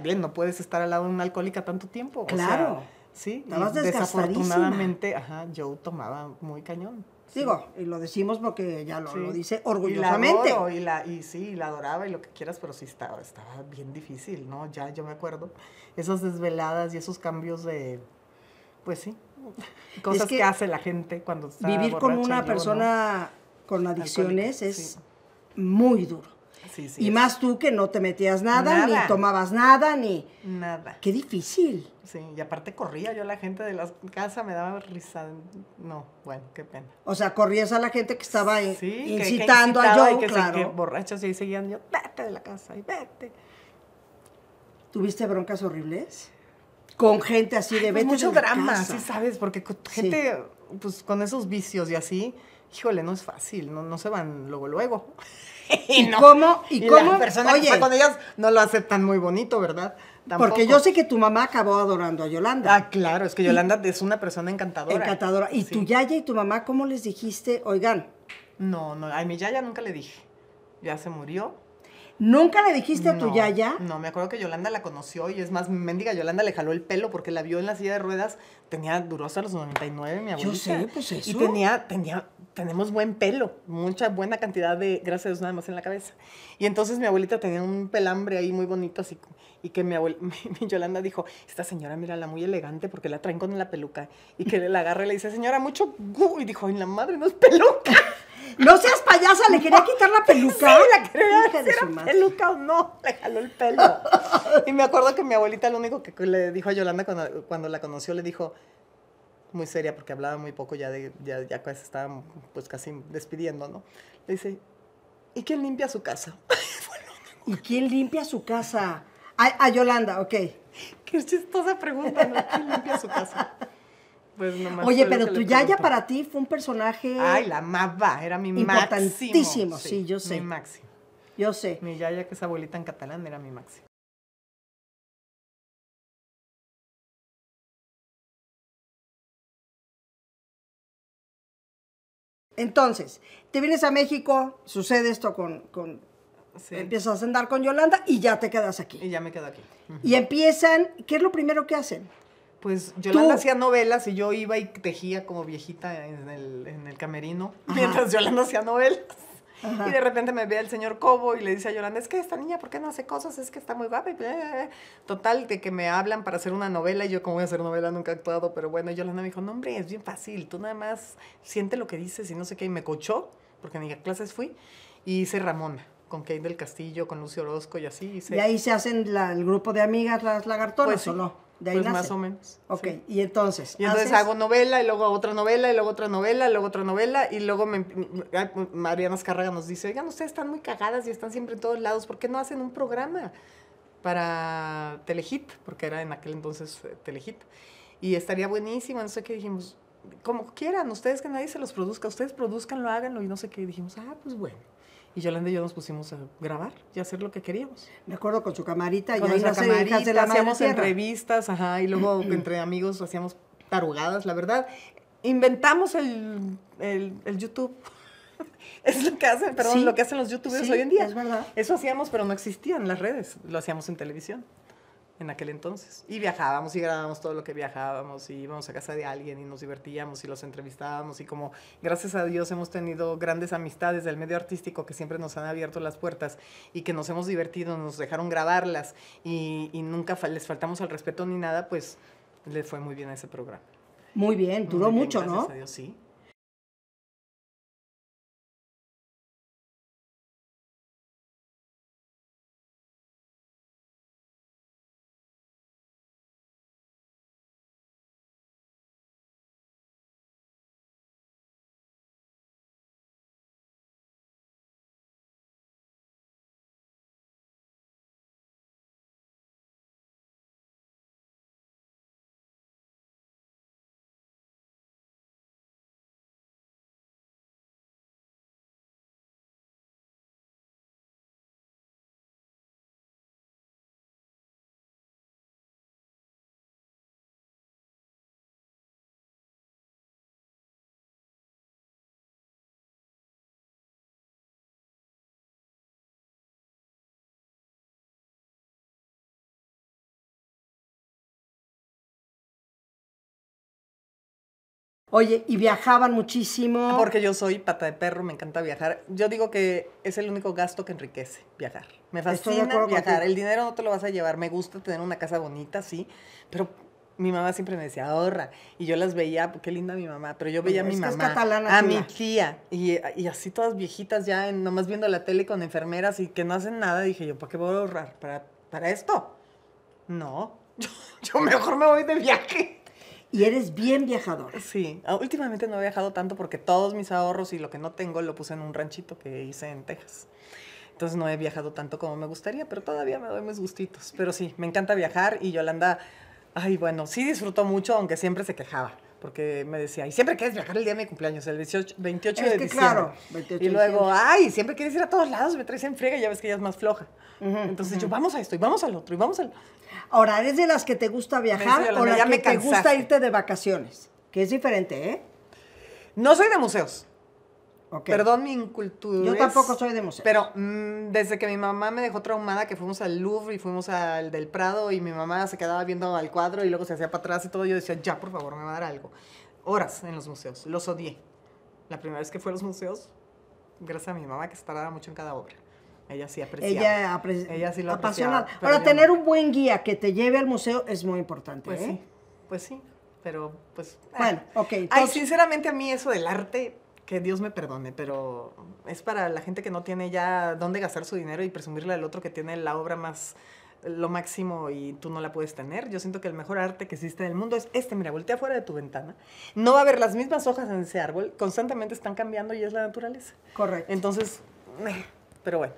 Bien, no puedes estar al lado de una alcohólica tanto tiempo. Claro. sí, desafortunadamente, ajá, yo tomaba muy cañón. Sigo. Digo, y lo decimos porque ya lo, dice orgullosamente. Y la, y, sí, la adoraba y lo que quieras, pero sí estaba, estaba bien difícil, ¿no? Ya yo me acuerdo. Esas desveladas y esos cambios de, pues sí, cosas que, hace la gente cuando está Vivir con una persona con adicciones es muy duro. Y más tú que no te metías nada, ni tomabas nada, ni... Nada. Qué difícil. Sí, y aparte corría yo a la gente de la casa, me daba risa. No, bueno, qué pena. O sea, corrías a la gente que estaba sí, incitando a yo, claro. borrachos y ahí seguían yo, vete de la casa vete. ¿Tuviste broncas horribles? Con gente así de pues vete Mucho drama, sí sabes, porque gente pues con esos vicios y así, híjole, no es fácil, no, no se van luego, luego. ¿Y, no, cómo? ¿Y, cómo? Oye, con ellas no lo aceptan muy bonito, ¿verdad? Porque yo sé que tu mamá acabó adorando a Yolanda. Ah, claro, es que Yolanda es una persona encantadora. Encantadora. ¿Y tu yaya y tu mamá cómo les dijiste, oigan? No, no, a mi yaya nunca le dije. Ya se murió. ¿Nunca le dijiste a tu yaya? No, me acuerdo que Yolanda la conoció y es más, mendiga Yolanda le jaló el pelo porque la vio en la silla de ruedas. Tenía, durosa los 99, mi abuelita. Yo sé, pues eso. Y tenía, tenía, tenemos buen pelo, mucha buena cantidad de, gracias a Dios, nada más en la cabeza. Y entonces mi abuelita tenía un pelambre ahí muy bonito, así, y que mi, abuel, mi, Yolanda dijo, esta señora, mírala, muy elegante porque la traen con la peluca. Y que la agarra y le dice, señora, mucho... Gu", y dijo, ay, la madre no es peluca. No seas payasa, le quería quitar la peluca. Sí, la quería quitar de peluca o no, le jaló el pelo. Y me acuerdo que mi abuelita lo único que le dijo a Yolanda cuando, cuando la conoció, le dijo, muy seria porque hablaba muy poco, ya, de, ya, ya pues estaba pues casi despidiendo, ¿no? Le dice, ¿y quién limpia su casa? ¿Y quién limpia su casa? A, a Yolanda, ok. Qué chistosa pregunta, ¿no? ¿Quién limpia su casa? Pues, Oye, pero tu Yaya para ti fue un personaje. Ay, la amaba, era mi máximo. Sí, sí, yo sé. Mi máximo. Yo sé. Mi Yaya, que es abuelita en catalán, era mi máximo. Entonces, te vienes a México, sucede esto con, con empiezas a andar con Yolanda y ya te quedas aquí. Y ya me quedo aquí. Y empiezan, ¿qué es lo primero que hacen? Pues Yolanda hacía novelas y yo iba y tejía como viejita en el, camerino, mientras Yolanda hacía novelas. Y de repente me ve el señor Cobo y le dice a Yolanda, es que esta niña, ¿por qué no hace cosas? Es que está muy guapa. Total, de que me hablan para hacer una novela y yo como voy a hacer novela, nunca he actuado, pero bueno, Yolanda me dijo, no hombre, es bien fácil, tú nada más siente lo que dices y no sé qué, y me cochó, porque en a clases fui, y hice Ramona con Kate del Castillo, con Lucio Orozco y así. Y ahí se hacen el grupo de amigas, las lagartonas, pues ¿o no? De ahí pues más o menos. Ok, y entonces. Y entonces hago novela, y luego otra novela, y luego otra novela, y luego otra novela, y luego me... Mariana Escarraga nos dice: Oigan, ustedes están muy cagadas y están siempre en todos lados, ¿por qué no hacen un programa para Telehit? Porque era en aquel entonces eh, Telehit. Y estaría buenísimo, no sé qué dijimos. Como quieran, ustedes que nadie se los produzca, ustedes produzcanlo, háganlo, y no sé qué. dijimos, ah, pues bueno y Yolanda y yo nos pusimos a grabar y hacer lo que queríamos. De acuerdo con su camarita con y nuestra camarita, hacíamos entrevistas, ajá, y luego entre amigos hacíamos tarugadas, la verdad. Inventamos el, YouTube. es lo que hacen, perdón, lo que hacen los youtubers hoy en día. Es verdad. Eso hacíamos, pero no existían las redes. Lo hacíamos en televisión en aquel entonces. Y viajábamos y grabábamos todo lo que viajábamos y íbamos a casa de alguien y nos divertíamos y los entrevistábamos y como gracias a Dios hemos tenido grandes amistades del medio artístico que siempre nos han abierto las puertas y que nos hemos divertido, nos dejaron grabarlas y, nunca les faltamos al respeto ni nada, pues le fue muy bien a ese programa. Muy bien, duró mucho, ¿no? mucho, gracias ¿no? A Dios, sí. Oye, y viajaban muchísimo. Porque yo soy pata de perro, me encanta viajar. Yo digo que es el único gasto que enriquece, viajar. Me fascina viajar. El dinero no te lo vas a llevar. Me gusta tener una casa bonita, sí, pero mi mamá siempre me decía, ahorra. Y yo las veía, qué linda mi mamá, pero yo veía a mi mamá, a mi tía, y, así todas viejitas ya, nomás viendo la tele con enfermeras y que no hacen nada. Dije yo, ¿para qué voy a ahorrar? ¿Para, para esto? No, yo mejor me voy de viaje. Y eres bien viajador. Sí, ah, últimamente no he viajado tanto porque todos mis ahorros y lo que no tengo lo puse en un ranchito que hice en Texas. Entonces no he viajado tanto como me gustaría, pero todavía me doy mis gustitos. Pero sí, me encanta viajar y Yolanda, ay bueno, sí disfrutó mucho, aunque siempre se quejaba porque me decía, y siempre quieres viajar el día de mi cumpleaños, el 18, 28 es de que Claro, y luego, ay, siempre quieres ir a todos lados, me traes en friega, ya ves que ella es más floja. Entonces yo, vamos a esto, y vamos al otro, y vamos al... Ahora, ¿eres de las que te gusta viajar o las que te gusta irte de vacaciones? Que es diferente, ¿eh? No soy de museos. Perdón mi incultura. Yo tampoco soy de museo. Pero mm, desde que mi mamá me dejó traumada, que fuimos al Louvre y fuimos al del Prado y mi mamá se quedaba viendo al cuadro y luego se hacía para atrás y todo, yo decía, ya, por favor, me va a dar algo. Horas en los museos, los odié. La primera vez que fui a los museos, gracias a mi mamá que se paraba mucho en cada obra. Ella sí apreciaba. Ella, sí lo apasionada. pero tener un buen guía que te lleve al museo es muy importante. Pues ¿eh? sí, pues sí, pero pues... Bueno, eh. ok. sinceramente a mí eso del arte que Dios me perdone, pero es para la gente que no tiene ya dónde gastar su dinero y presumirle al otro que tiene la obra más lo máximo y tú no la puedes tener. Yo siento que el mejor arte que existe en el mundo es este. Mira, voltea fuera de tu ventana. No va a haber las mismas hojas en ese árbol. Constantemente están cambiando y es la naturaleza. Correcto. Entonces, eh, pero bueno.